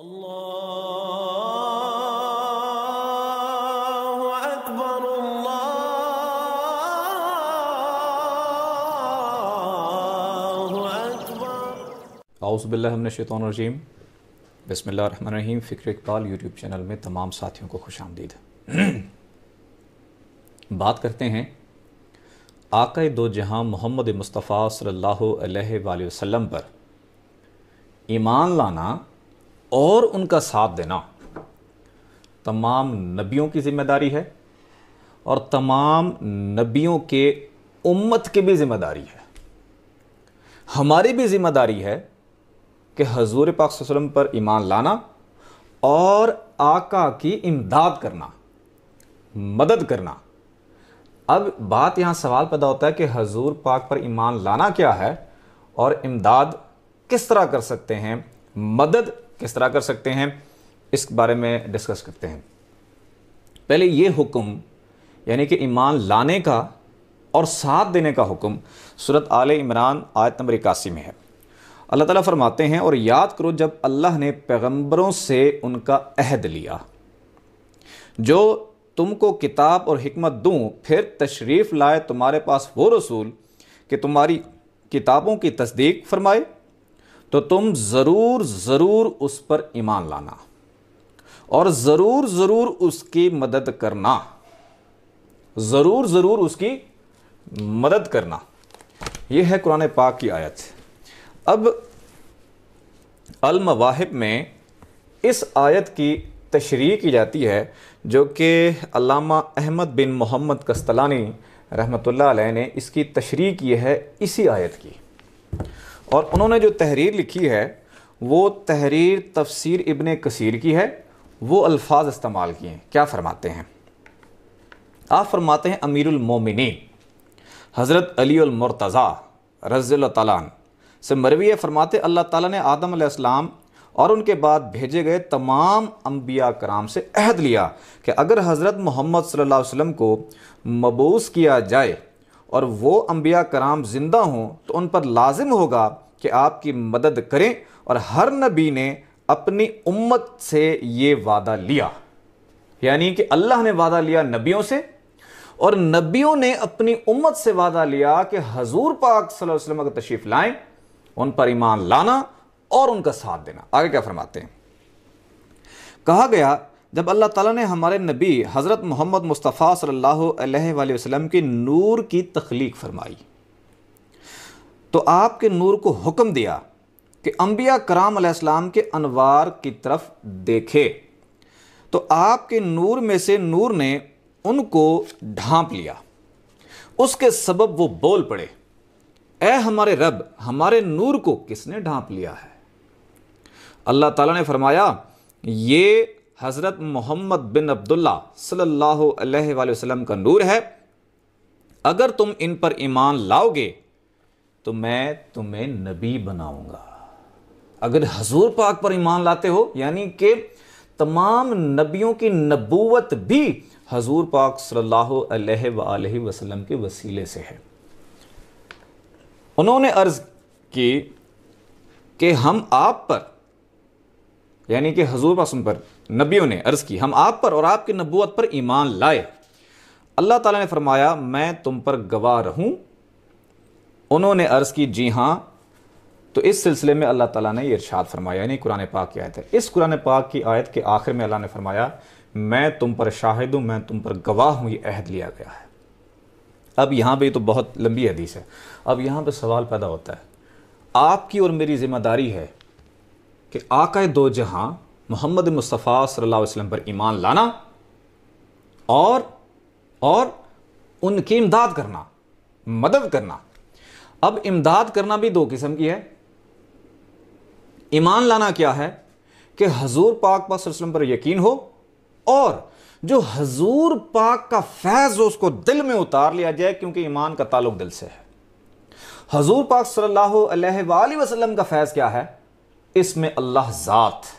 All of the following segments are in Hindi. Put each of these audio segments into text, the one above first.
الله أكبر الله रजीम बसमीम फ़िक्र इकबाल यूट्यूब चैनल में तमाम साथियों को खुश आमदीद बात करते हैं आकए दो जहां मोहम्मद मुस्तफ़ा सल्लल्लाहु अलैहि पर ईमान लाना और उनका साथ देना तमाम नबियों की जिम्मेदारी है और तमाम नबियों के उम्मत की भी जिम्मेदारी है हमारी भी जिम्मेदारी है कि हजूर पाक वसल्लम पर ईमान लाना और आका की इमदाद करना मदद करना अब बात यहाँ सवाल पैदा होता है कि हजूर पाक पर ईमान लाना क्या है और इमदाद किस तरह कर सकते हैं मदद किस तरह कर सकते हैं इस बारे में डिस्कस करते हैं पहले ये हुक्म यानी कि ईमान लाने का और साथ देने का हुक्म सूरत आल इमरान आयत नंबर इक्यासी में है अल्लाह ताला फरमाते हैं और याद करो जब अल्लाह ने पैगंबरों से उनका अहद लिया जो तुमको किताब और हिकमत दूँ फिर तशरीफ़ लाए तुम्हारे पास वो रसूल कि तुम्हारी किताबों की तस्दीक फरमाए तो तुम ज़रूर ज़रूर उस पर ईमान लाना और ज़रूर ज़रूर उसकी मदद करना ज़रूर ज़रूर उसकी मदद करना यह है कुरान पाक की आयत अब अलमवाहिब में इस आयत की तशरी की जाती है जो कि अलामा अहमद बिन मोहम्मद कस्तलानी रहमतुल्लाह अलैह ने इसकी तशरी की है इसी आयत की और उन्होंने जो तहरीर लिखी है वो तहरीर तफसीर इबन कसीर की है वो अल्फाज इस्तेमाल किए हैं क्या फ़रमाते हैं आप फरमाते हैं अमीरमिन हज़रत अलीमरतज़ा रज़ील तैन से मरवी फरमाते अल्लाह ताला ने आदम आसमाम और उनके बाद भेजे गए तमाम अम्बिया कराम से अहद लिया कि अगर हज़रत मोहम्मद सल्लल्लाहु अलैहि वसल्लम को मबूस किया जाए और वो अम्बिया कराम ज़िंदा हों तो उन पर लाजिम होगा कि आपकी मदद करें और हर नबी ने अपनी उम्मत से ये वादा लिया यानी कि अल्लाह ने वादा लिया नबियों से और नबियों ने अपनी उम्मत से वादा लिया कि हजूर पाक वसल्लम का तशरीफ लाएं उन पर ईमान लाना और उनका साथ देना आगे क्या फरमाते हैं कहा गया जब अल्लाह ताला ने हमारे नबी हज़रत मोहम्मद मुस्तफ़ा सल्लल्लाहु अलैहि वसल्लम की नूर की तख्लीक फरमाई तो आपके नूर को हुक्म दिया कि अम्बिया कराम के अनवार की तरफ देखे तो आपके नूर में से नूर ने उनको ढांप लिया उसके सबब वो बोल पड़े ए हमारे रब हमारे नूर को किसने ढांप लिया है अल्लाह ताला ने फरमाया ये हज़रत मोहम्मद बिन अब्दुल्ला सल्लल्लाहु अलैहि वसल्लम का नूर है अगर तुम इन पर ईमान लाओगे तो मैं तुम्हें नबी बनाऊंगा अगर हजूर पाक पर ईमान लाते हो यानी कि तमाम नबियों की नबूवत भी हजूर पाक सल्लल्लाहु अलैहि वसल्लम के वसीले से है उन्होंने अर्ज़ की कि हम आप पर यानी कि हजूर पासम पर नबियों ने अर्ज़ की हम आप पर और आपके नबूत पर ईमान लाए अल्लाह ताला ने फरमाया मैं तुम पर गवाह रहूं उन्होंने अर्ज़ की जी हाँ तो इस सिलसिले में अल्लाह ताला ने ये इरशाद फरमाया यानी कुरान पाक की आयत है इस कुरान पाक की आयत के आखिर में अल्लाह ने फरमाया मैं तुम पर शाहिद हूँ मैं तुम पर गवाह हूँ ये अहद लिया गया है अब यहाँ पर तो बहुत लंबी हदीस है अब यहाँ पर सवाल पैदा होता है आपकी और मेरी ज़िम्मेदारी है कि आकाए दो जहाँ मोहम्मद मुस्तफ़ा सल्लल्लाहु अलैहि वसल्लम पर ईमान लाना और और उनकी इमदाद करना मदद करना अब इमदाद करना भी दो किस्म की है ईमान लाना क्या है कि हजूर पाक वसल्लम पर यकीन हो और जो हजूर पाक का फैज़ हो उसको दिल में उतार लिया जाए क्योंकि ईमान का ताल्लुक दिल से है हजूर पाक सल्लल्लाहु अलैहि वसल्लम का फैज़ क्या है इसमें अल्लाह ज़ात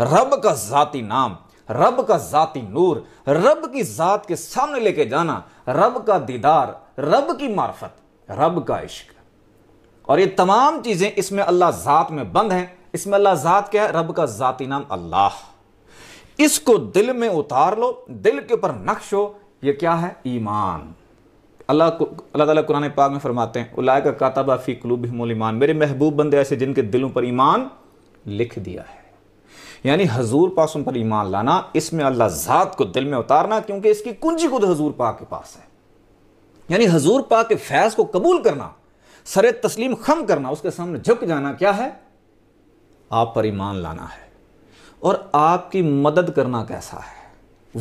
रब का ज़ाती नाम रब का ज़ाती नूर रब की ज़ात के सामने लेके जाना रब का दीदार रब की मार्फत रब का इश्क और ये तमाम चीज़ें इसमें अल्लाह ज़ात में बंद हैं इसमें अल्लाह ज़ात क्या है रब का ज़ाती नाम अल्लाह इसको दिल में उतार लो दिल के ऊपर नक्श हो ये क्या है ईमान अल्लाह अल्लाह ताला कुरान पाक में फरमाते हैं उलाय का काताबा फ़ी कलूब ईमान मेरे महबूब बंदे ऐसे जिनके दिलों पर ईमान लिख दिया है यानी हजूर पास उन पर ईमान लाना इसमें अल्लाह ज़ात को दिल में उतारना क्योंकि इसकी कुंजी खुद हजूर पा के पास है यानी हजूर पा के फैज़ को कबूल करना सर तस्लीम खम करना उसके सामने झुक जाना क्या है आप पर ईमान लाना है और आपकी मदद करना कैसा है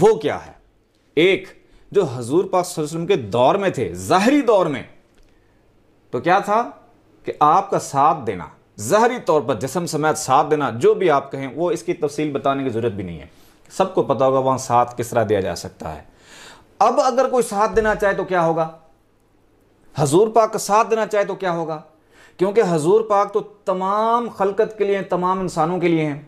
वो क्या है एक जो हजूर पाकलम के दौर में थे ज़ाहरी दौर में तो क्या था कि आपका साथ देना ज़हरी तौर पर जिसम समेत साथ देना जो भी आप कहें वो इसकी तफसील बताने की ज़रूरत भी नहीं है सबको पता होगा वहां साथ किस तरह दिया जा सकता है अब अगर कोई साथ देना चाहे तो क्या होगा हजूर पाक साथ देना चाहे तो क्या होगा क्योंकि हजूर पाक तो तमाम खलकत के लिए तमाम इंसानों के लिए हैं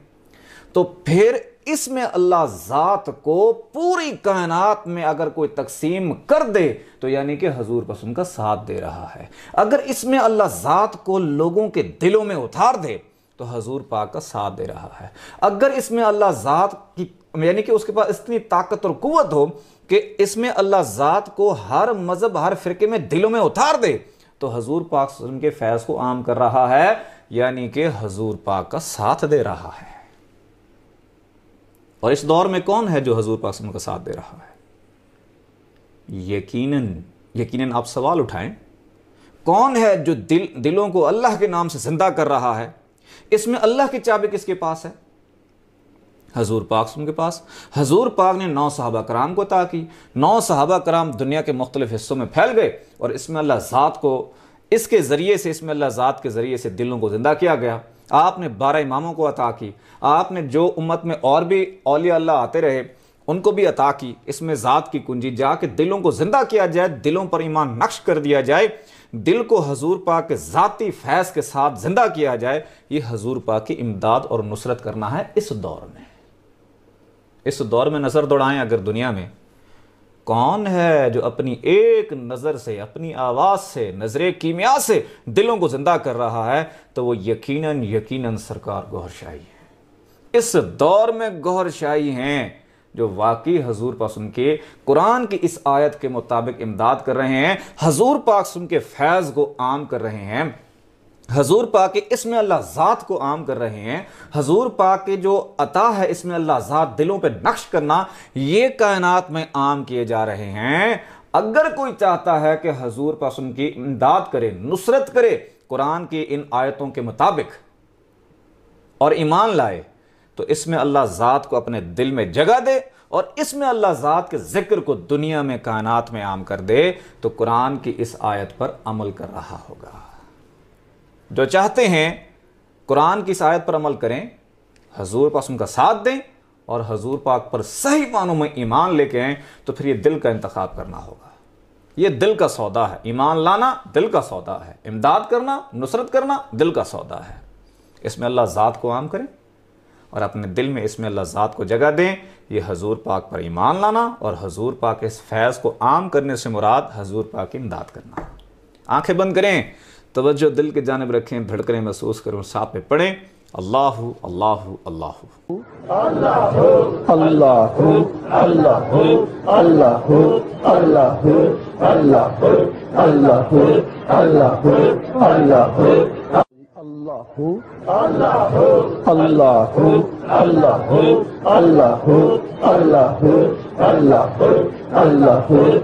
तो फिर इसमें अल्लाह ज़ात को पूरी कायनात में अगर कोई तकसीम कर दे तो यानी कि हजूर बस उनका साथ दे रहा है अगर इसमें अल्लाह ज़ात को लोगों के दिलों में उतार दे तो हजूर पाक का साथ दे रहा है अगर इसमें अल्लाह ज़ात की यानी कि उसके पास इतनी ताकत और कुत हो कि इसमें अल्लाह ज़ात को हर मज़हब हर फ़िरके में दिलों में उतार दे तो हजूर पाक के फैज़ को आम कर रहा है यानी कि हजूर पाक का साथ दे रहा है और इस दौर में कौन है जो हजूर पासम का साथ दे रहा है यकीनन यकीनन आप सवाल उठाएं कौन है जो दिल दिलों को अल्लाह के नाम से जिंदा कर रहा है इसमें अल्लाह की चाबी किसके पास है हजूर पाक के पास हजूर पाक ने नौ साहबा कराम को अता की नौ साहबा कराम दुनिया के मुख्तलिफ हिस्सों में फैल गए और इसमें अल्लाह ज़ात को इसके ज़रिए से इसमें अल्लाह ज़ात के ज़रिए से दिलों को ज़िंदा किया गया आपने बारह इमामों को अता की आपने जो उम्मत में और भी अलिया अल्लाह आते रहे उनको भी अता की इसमें ज़ात की कुंजी जाके दिलों को ज़िंदा किया जाए दिलों पर ईमान नक्श कर दिया जाए दिल को हजूर पा के ज़ाती फैज़ के साथ ज़िंदा किया जाए ये हजूर पा की इमदाद और नुसरत करना है इस दौर में इस दौर में नज़र दौड़ाएं अगर दुनिया में कौन है जो अपनी एक नज़र से अपनी आवाज़ से नज़र कीमिया से दिलों को ज़िंदा कर रहा है तो वो यकीनन यकीनन सरकार गौर शाही है इस दौर में गौर शाही हैं जो वाकई हजूर पा सुन के कुरान की इस आयत के मुताबिक इमदाद कर रहे हैं हजूर पाक सुन के फैज़ को आम कर रहे हैं हजूर पा के इसमें अल्लाह ज़ात को आम कर रहे हैं हजूर पा के जो अता है इसमें अल्लाह ज़ात दिलों पर नक्श करना ये कायनात में आम किए जा रहे हैं अगर कोई चाहता है कि हजूर पास उनकी इमदाद करे नुसरत करे कुरान की इन आयतों के मुताबिक और ईमान लाए तो इसमें अल्लाह ज़ात को अपने दिल में जगह दे और इसमें अल्लाह ज़ात के जिक्र को दुनिया में कायनात में आम कर दे तो कुरान की इस आयत पर अमल कर रहा होगा जो चाहते हैं कुरान की शायद पर अमल करें हजूर पास उनका साथ दें और हजूर पाक पर सही मानों में ईमान लेके आए तो फिर ये दिल का इंतखब करना होगा ये दिल का सौदा है ईमान लाना दिल का सौदा है इमदाद करना नुसरत करना दिल का सौदा है इसमें अल्लाह ज़ात को आम करें और अपने दिल में इसमें अल्लाह ज़ात को जगह दें ये हजूर पाक पर ईमान लाना और हजूर पाक इस फैज़ को आम करने से मुराद हजूर पाक की इमदाद करना आंखें बंद करें तवज्जो दिल की जानब रखें भड़कने महसूस करें साथ में पढ़ें अल्लाह अल्लाह अल्लाह अल्लाह अल्लाह अल्लाह अल्लाह अल्लाह अल्लाह अल्लाह अल्लाह अल्लाह अल्लाह अल्लाह अल्लाह अल्लाह अल्लाह अल्लाह अल्लाह